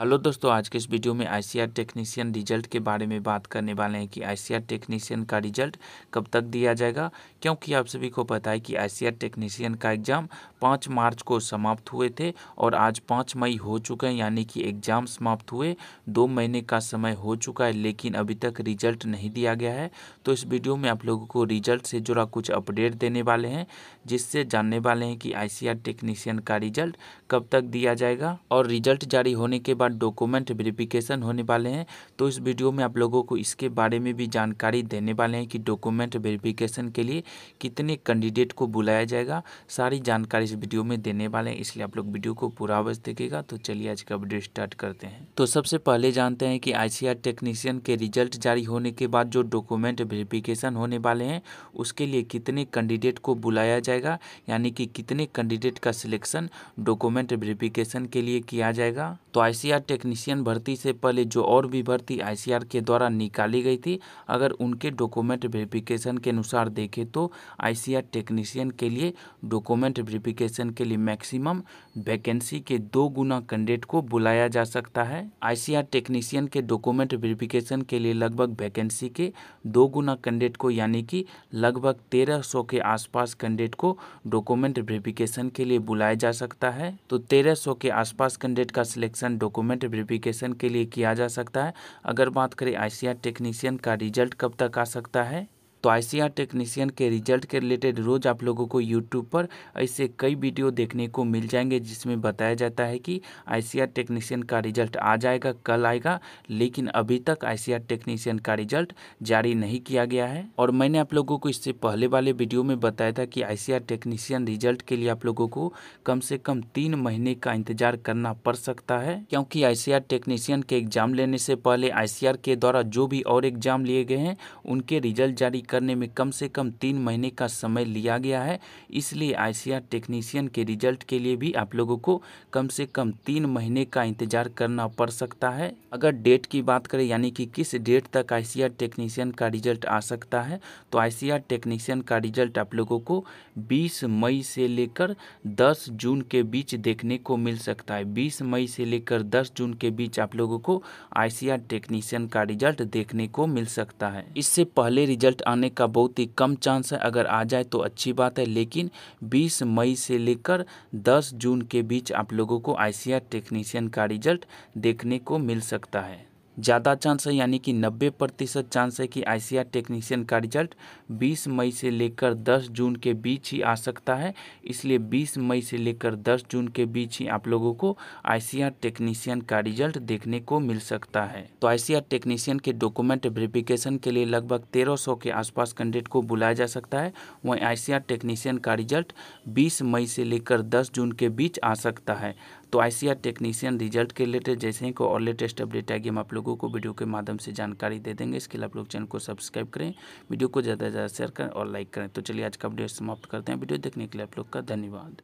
hello दोस्तों आज के इस वीडियो में आईसीआर टेक्नीशियन रिजल्ट के बारे में बात करने वाले हैं कि आईसीआर टेक्नीशियन का रिजल्ट कब तक दिया जाएगा क्योंकि आप सभी को पता है कि आईसीआर टेक्नीशियन का एग्ज़ाम पाँच मार्च को समाप्त हुए थे और आज पाँच मई हो चुके हैं यानी कि एग्ज़ाम समाप्त हुए दो महीने का समय हो चुका है लेकिन अभी तक रिजल्ट नहीं दिया गया है तो इस वीडियो में आप लोगों को रिजल्ट से जुड़ा कुछ अपडेट देने वाले हैं जिससे जानने वाले हैं कि आई टेक्नीशियन का रिजल्ट कब तक दिया जाएगा और रिजल्ट जारी होने के बाद का डॉक्यूमेंट वेरिफिकेशन होने वाले हैं तो इस वीडियो में आप लोगों को इसके बारे में भी जानकारी देने वाले हैं कि डॉक्यूमेंट वेरिफिकेशन के लिए कितने कैंडिडेट को बुलाया जाएगा सारी जानकारी इस वीडियो में देने वाले हैं इसलिए आप लोग वीडियो को पूरा अवश्य देखेगा तो चलिए आज का वीडियो स्टार्ट करते हैं तो सबसे पहले जानते हैं कि आई टेक्नीशियन के रिजल्ट जारी होने के बाद जो डॉक्यूमेंट वेरिफिकेशन होने वाले हैं उसके लिए कितने कैंडिडेट को बुलाया जाएगा यानी कि कितने कैंडिडेट का सिलेक्शन डॉक्यूमेंट वेरिफिकेशन के लिए किया जाएगा तो आई आईसीआर टेक्नीशियन भर्ती से पहले जो और भी भर्ती आईसीआर के द्वारा निकाली गई थी अगर उनके डॉक्यूमेंट वेरिफिकेशन के अनुसार देखें तो आईसीआर टेक्नीशियन के लिए डॉक्यूमेंट वेरिफिकेशन के लिए मैक्सिमम वैकेंसी के दो गुना कैंडिडेट को बुलाया जा सकता है आईसीआर टेक्नीशियन के डॉक्यूमेंट वेरिफिकेशन के लिए लगभग वैकेंसी के दो गुना कैंडिडेट को यानी कि लगभग तेरह सौ के आसपास कैंडिडेट को डॉक्यूमेंट वेरिफिकेशन के लिए बुलाया जा सकता है तो तेरह सौ के आसपास कैंडिडेट का सिलेक्शन डॉक्यूमेंट डॉक्यूमेंट वेरिफिकेशन के लिए किया जा सकता है अगर बात करें आई टेक्नीशियन का रिजल्ट कब तक आ सकता है तो आई टेक्नीशियन के रिजल्ट के रिलेटेड रोज़ आप लोगों को यूट्यूब पर ऐसे कई वीडियो देखने को मिल जाएंगे जिसमें बताया जाता है कि आई टेक्नीशियन का रिजल्ट आ जाएगा कल आएगा लेकिन अभी तक आई टेक्नीशियन का रिजल्ट जारी नहीं किया गया है और मैंने आप लोगों को इससे पहले वाले वीडियो में बताया था कि आई टेक्नीशियन रिजल्ट के लिए आप लोगों को कम से कम तीन महीने का इंतजार करना पड़ सकता है क्योंकि आई टेक्नीशियन के एग्जाम लेने से पहले आई के द्वारा जो भी और एग्जाम लिए गए हैं उनके रिजल्ट जारी कर करने में कम से कम तीन महीने का समय लिया गया है इसलिए आईसीआर टेक्नीशियन के रिजल्ट के लिए भी आप लोगों को कम से कम तीन महीने का इंतजार करना पड़ सकता है अगर डेट की बात करें यानी कि किस डेट तक आईसीआर टेक्नीशियन का रिजल्ट आ सकता है तो आईसीआर टेक्नीशियन का रिजल्ट आप लोगों को 20 मई से लेकर 10 जून के बीच देखने को मिल सकता है 20 मई से लेकर 10 जून के बीच आप लोगों को आईसीआर टेक्नीशियन का रिजल्ट देखने को मिल सकता है इससे पहले रिजल्ट आने आने का बहुत ही कम चांस है अगर आ जाए तो अच्छी बात है लेकिन 20 मई से लेकर 10 जून के बीच आप लोगों को आईसीआर टेक्नीशियन का रिजल्ट देखने को मिल सकता है ज़्यादा चांस है यानी कि 90 प्रतिशत चांस है कि आई टेक्नीशियन का रिजल्ट 20 मई से लेकर 10 जून के बीच ही आ सकता है इसलिए 20 मई से लेकर 10 जून के बीच ही आप लोगों को आई टेक्नीशियन का रिजल्ट देखने को मिल सकता है तो आई टेक्नीशियन के डॉक्यूमेंट वेरिफिकेशन के लिए लगभग तेरह के आसपास कैंडिडेट को बुलाया जा सकता है वहीं आई टेक्नीशियन का रिजल्ट बीस मई से लेकर दस जून के बीच आ सकता है तो आई टेक्नीशियन रिजल्ट के रिलेटेड जैसे ही को और लेटेस्ट अपडेट आएगी हम आप लोगों को वीडियो के माध्यम से जानकारी दे देंगे इसके लिए आप लोग चैनल को सब्सक्राइब करें वीडियो को ज़्यादा से ज़्यादा शेयर करें और लाइक करें तो चलिए आज का अपडेट समाप्त करते हैं वीडियो देखने के लिए आप लोग का धन्यवाद